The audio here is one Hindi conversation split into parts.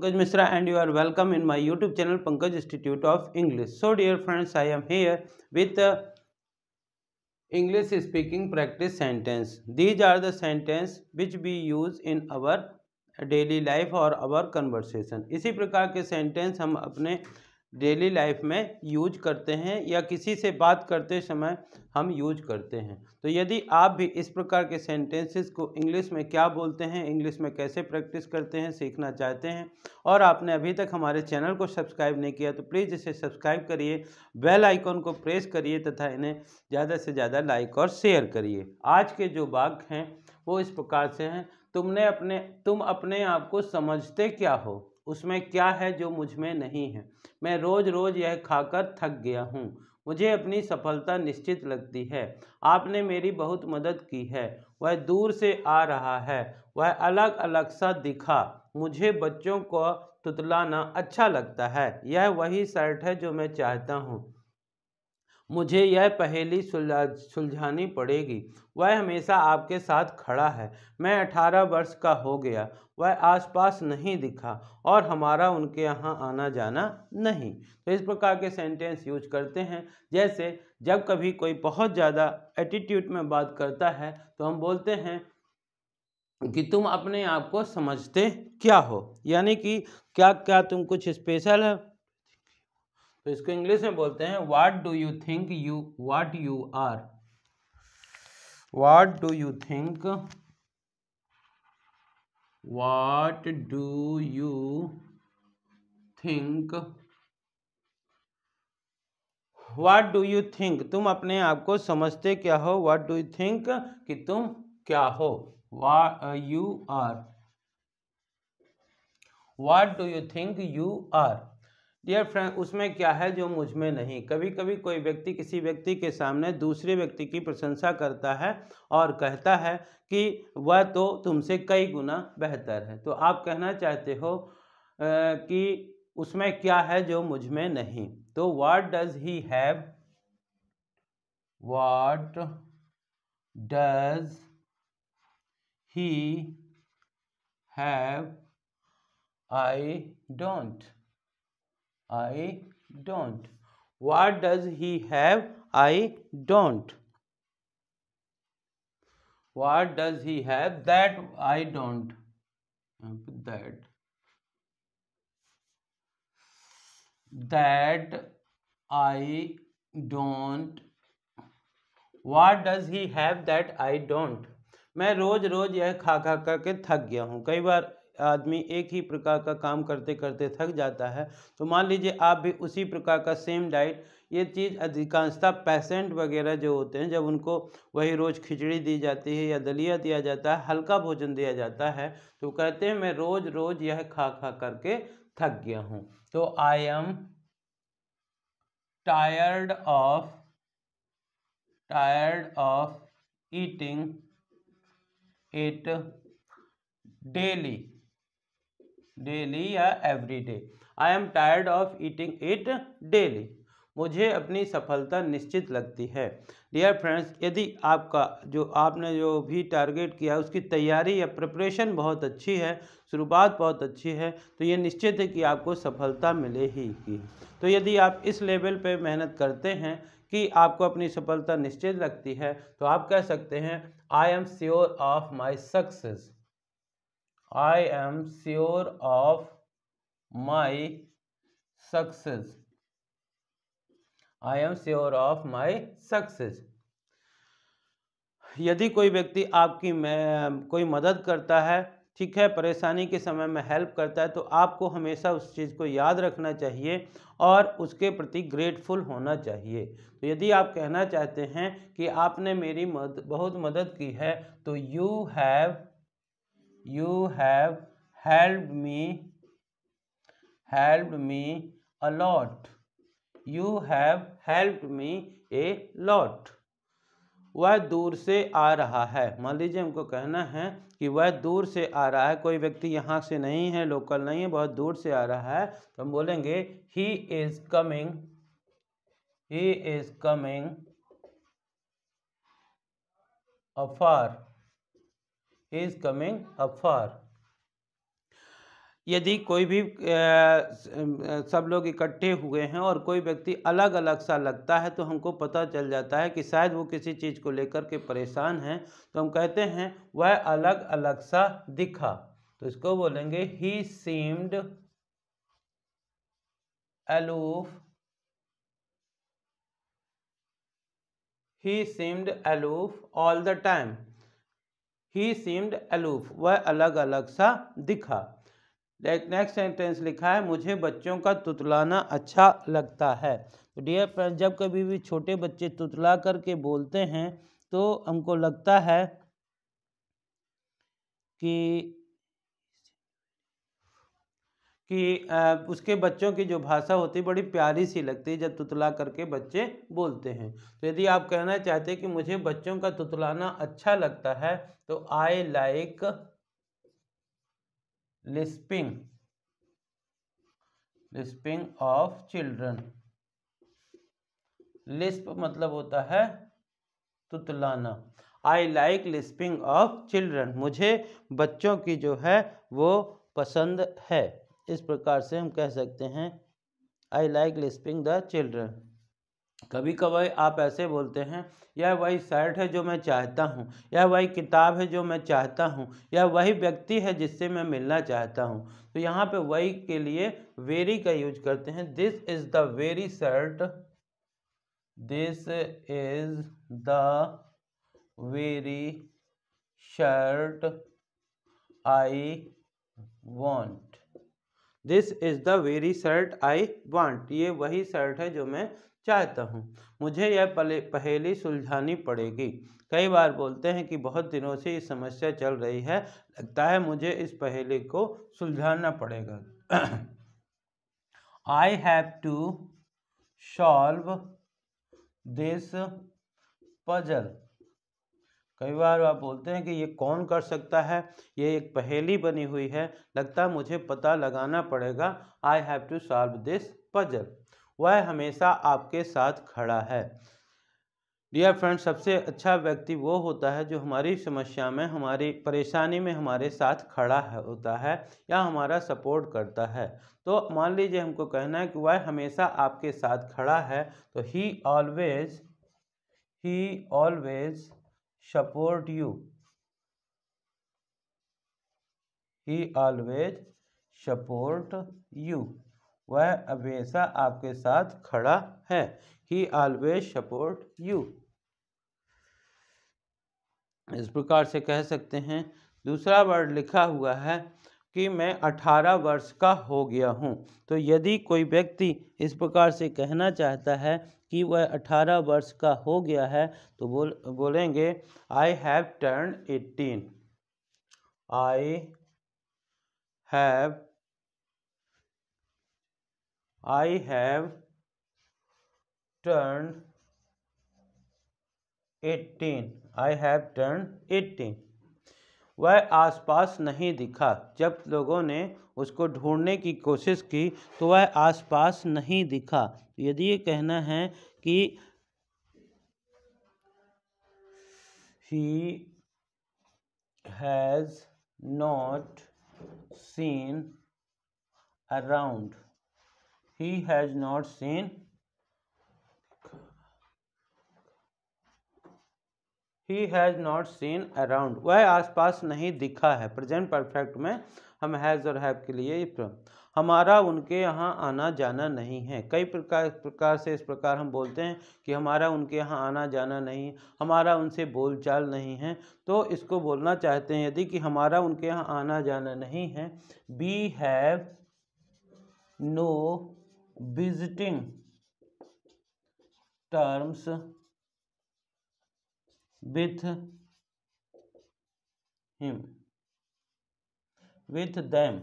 Pankaj Mishra and you are welcome in my YouTube channel Pankaj Institute of English. So dear friends, I am here with uh, English speaking practice sentence. These are the sentence which we use in our daily life और अवर कन्वर्सेशन इसी प्रकार के सेंटेंस हम अपने डेली लाइफ में यूज करते हैं या किसी से बात करते समय हम यूज करते हैं तो यदि आप भी इस प्रकार के सेंटेंसेस को इंग्लिश में क्या बोलते हैं इंग्लिश में कैसे प्रैक्टिस करते हैं सीखना चाहते हैं और आपने अभी तक हमारे चैनल को सब्सक्राइब नहीं किया तो प्लीज़ इसे सब्सक्राइब करिए बेल आइकॉन को प्रेस करिए तथा इन्हें ज़्यादा से ज़्यादा लाइक और शेयर करिए आज के जो बाग हैं वो इस प्रकार से हैं तुमने अपने तुम अपने आप को समझते क्या हो उसमें क्या है जो मुझ में नहीं है मैं रोज़ रोज़ यह खाकर थक गया हूँ मुझे अपनी सफलता निश्चित लगती है आपने मेरी बहुत मदद की है वह दूर से आ रहा है वह अलग अलग सा दिखा मुझे बच्चों को तुतलाना अच्छा लगता है यह वही शर्ट है जो मैं चाहता हूँ मुझे यह पहेली सुलझा सुलझानी पड़ेगी वह हमेशा आपके साथ खड़ा है मैं अठारह वर्ष का हो गया वह आसपास नहीं दिखा और हमारा उनके यहाँ आना जाना नहीं तो इस प्रकार के सेंटेंस यूज करते हैं जैसे जब कभी कोई बहुत ज़्यादा एटीट्यूड में बात करता है तो हम बोलते हैं कि तुम अपने आप को समझते क्या हो यानी कि क्या क्या तुम कुछ स्पेशल है तो इसको इंग्लिश में बोलते हैं what do you think you what you are what do you think what do you think what do you think तुम अपने आप को समझते क्या हो वाट डू यू थिंक कि तुम क्या हो what you are what do you think you are dear friend उसमें क्या है जो मुझ में नहीं कभी कभी कोई व्यक्ति किसी व्यक्ति के सामने दूसरे व्यक्ति की प्रशंसा करता है और कहता है कि वह तो तुमसे कई गुना बेहतर है तो आप कहना चाहते हो आ, कि उसमें क्या है जो मुझ में नहीं तो what does he have what does he have I don't I don't what does he have I don't what does he have that I don't that that I don't what does he have that I don't मैं रोज़ रोज़ यह खा खा करके थक गया हूँ कई बार आदमी एक ही प्रकार का काम करते करते थक जाता है तो मान लीजिए आप भी उसी प्रकार का सेम डाइट ये चीज़ अधिकांशता पेशेंट वगैरह जो होते हैं जब उनको वही रोज़ खिचड़ी दी जाती है या दलिया दिया जाता है हल्का भोजन दिया जाता है तो कहते हैं मैं रोज़ रोज़ यह खा खा करके थक गया हूँ तो I am tired of tired of eating it daily daily या every day I am tired of eating it daily मुझे अपनी सफलता निश्चित लगती है डियर फ्रेंड्स यदि आपका जो आपने जो भी टारगेट किया उसकी तैयारी या प्रिपरेशन बहुत अच्छी है शुरुआत बहुत अच्छी है तो ये निश्चित है कि आपको सफलता मिले ही की तो यदि आप इस लेवल पे मेहनत करते हैं कि आपको अपनी सफलता निश्चित लगती है तो आप कह सकते हैं I am sure of my success I am sure of my success I am sure of my success यदि कोई व्यक्ति आपकी कोई मदद करता है ठीक है परेशानी के समय में हेल्प करता है तो आपको हमेशा उस चीज़ को याद रखना चाहिए और उसके प्रति ग्रेटफुल होना चाहिए तो यदि आप कहना चाहते हैं कि आपने मेरी मद, बहुत मदद की है तो you have you have help me help me a lot you have help me a lot वह दूर से आ रहा है मान लीजिए हमको कहना है कि वह दूर से आ रहा है कोई व्यक्ति यहाँ से नहीं है लोकल नहीं है बहुत दूर से आ रहा है तो हम बोलेंगे he is coming he is coming afar he is coming afar यदि कोई भी सब लोग इकट्ठे हुए हैं और कोई व्यक्ति अलग अलग सा लगता है तो हमको पता चल जाता है कि शायद वो किसी चीज़ को लेकर के परेशान हैं तो हम कहते हैं वह अलग अलग सा दिखा तो इसको बोलेंगे he seemed aloof he seemed aloof all the time he seemed aloof वह अलग अलग सा दिखा नेक्स्ट सेंटेंस लिखा है मुझे बच्चों का तुतलाना अच्छा लगता है तो डियर फ्रेंड जब कभी भी छोटे बच्चे तुतला करके बोलते हैं तो हमको लगता है कि कि आ, उसके बच्चों की जो भाषा होती है बड़ी प्यारी सी लगती है जब तुतला करके बच्चे बोलते हैं तो यदि आप कहना चाहते हैं कि मुझे बच्चों का तुतलाना अच्छा लगता है तो I like lisping lisping of children lisp मतलब होता है तुतलाना I like lisping of children मुझे बच्चों की जो है वो पसंद है इस प्रकार से हम कह सकते हैं I like lisping the children कभी कभार आप ऐसे बोलते हैं यह वही शर्ट है जो मैं चाहता हूँ यह वही किताब है जो मैं चाहता हूँ यह वही व्यक्ति है जिससे मैं मिलना चाहता हूँ तो यहाँ पे वही के लिए वेरी का यूज करते हैं this is the very shirt this is the very shirt I want this is the very shirt I want ये वही शर्ट है जो मैं चाहता हूँ मुझे यह पहेली सुलझानी पड़ेगी कई बार बोलते हैं कि बहुत दिनों से ये समस्या चल रही है लगता है मुझे इस पहेली को सुलझाना पड़ेगा I have to solve this puzzle कई बार आप बोलते हैं कि ये कौन कर सकता है ये एक पहेली बनी हुई है लगता है मुझे पता लगाना पड़ेगा I have to solve this puzzle वह हमेशा आपके साथ खड़ा है डियर फ्रेंड सबसे अच्छा व्यक्ति वो होता है जो हमारी समस्या में हमारी परेशानी में हमारे साथ खड़ा है होता है या हमारा सपोर्ट करता है तो मान लीजिए हमको कहना है कि वह हमेशा आपके साथ खड़ा है तो he always he always support you he always support you वह हमेशा आपके साथ खड़ा है ही ऑलवेज सपोर्ट यू इस प्रकार से कह सकते हैं दूसरा वर्ड लिखा हुआ है कि मैं 18 वर्ष का हो गया हूँ तो यदि कोई व्यक्ति इस प्रकार से कहना चाहता है कि वह 18 वर्ष का हो गया है तो बोल बोलेंगे I have turn 18 I have I have turn 18 I have turn 18 वह आसपास नहीं दिखा जब लोगों ने उसको ढूंढने की कोशिश की तो वह आसपास नहीं दिखा यदि ये कहना है कि he has not seen around he has not seen he has not seen around वह आसपास नहीं दिखा है प्रेजेंट परफेक्ट में हम हैज़ और हैव के लिए हमारा उनके यहाँ आना जाना नहीं है कई प्रकार प्रकार से इस प्रकार हम बोलते हैं कि हमारा उनके यहाँ आना जाना नहीं हमारा उनसे बोलचाल नहीं है तो इसको बोलना चाहते हैं यदि कि हमारा उनके यहाँ आना जाना नहीं है be have no visiting terms with him with them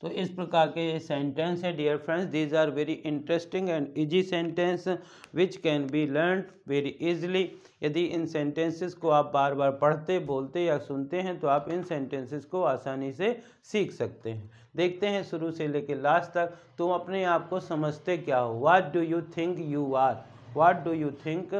तो इस प्रकार के ये सेंटेंस है dear friends these are very interesting and easy sentence which can be learn very easily यदि इन सेंटेंसेस को आप बार बार पढ़ते बोलते या सुनते हैं तो आप इन सेंटेंसेस को आसानी से सीख सकते हैं देखते हैं शुरू से लेकर लास्ट तक तुम अपने आप को समझते क्या हो what do you think you are what do you think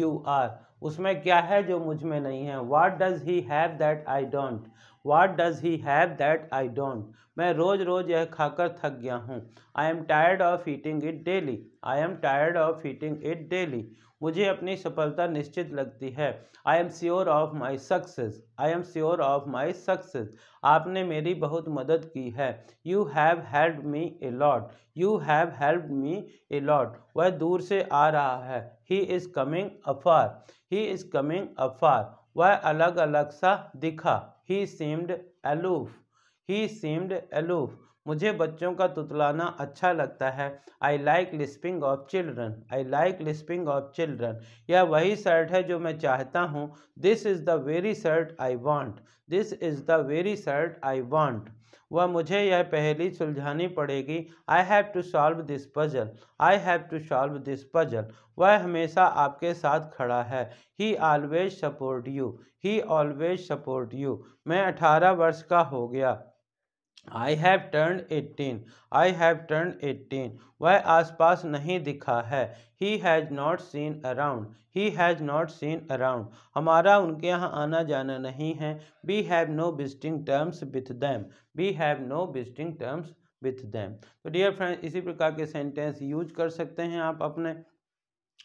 you are उसमें क्या है जो मुझ में नहीं है what does he have that I don't what does he have that I don't मैं रोज़ रोज़ यह खाकर थक गया हूँ I am tired of eating it daily I am tired of eating it daily मुझे अपनी सफलता निश्चित लगती है I am sure of my success I am sure of my success आपने मेरी बहुत मदद की है you have help me a lot you have help me a lot वह दूर से आ रहा है he is coming afar he is coming afar वह अलग अलग सा दिखा he seemed aloof he seemed aloof मुझे बच्चों का तुतलाना अच्छा लगता है I like lisping of children I like lisping of children यह वही शर्ट है जो मैं चाहता हूँ this is the very shirt I want this is the very shirt I want वह मुझे यह पहली सुलझानी पड़ेगी I have to solve this puzzle I have to solve this puzzle वह हमेशा आपके साथ खड़ा है he always support you he always support you मैं अठारह वर्ष का हो गया I have turn eighteen I have turn eighteen वह आसपास नहीं दिखा है he has not seen around he has not seen around हमारा उनके यहाँ आना जाना नहीं है we have no visiting terms with them we have no visiting terms with them तो डियर फ्रेंड इसी प्रकार के सेंटेंस यूज कर सकते हैं आप अपने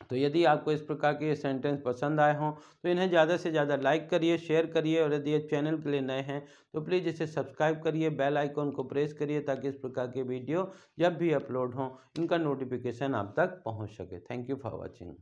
तो यदि आपको इस प्रकार के सेंटेंस पसंद आए हों तो इन्हें ज़्यादा से ज़्यादा लाइक करिए शेयर करिए और यदि ये चैनल के लिए नए हैं तो प्लीज़ इसे सब्सक्राइब करिए बेल आइकॉन को प्रेस करिए ताकि इस प्रकार के वीडियो जब भी अपलोड हों इनका नोटिफिकेशन आप तक पहुंच सके थैंक यू फॉर वाचिंग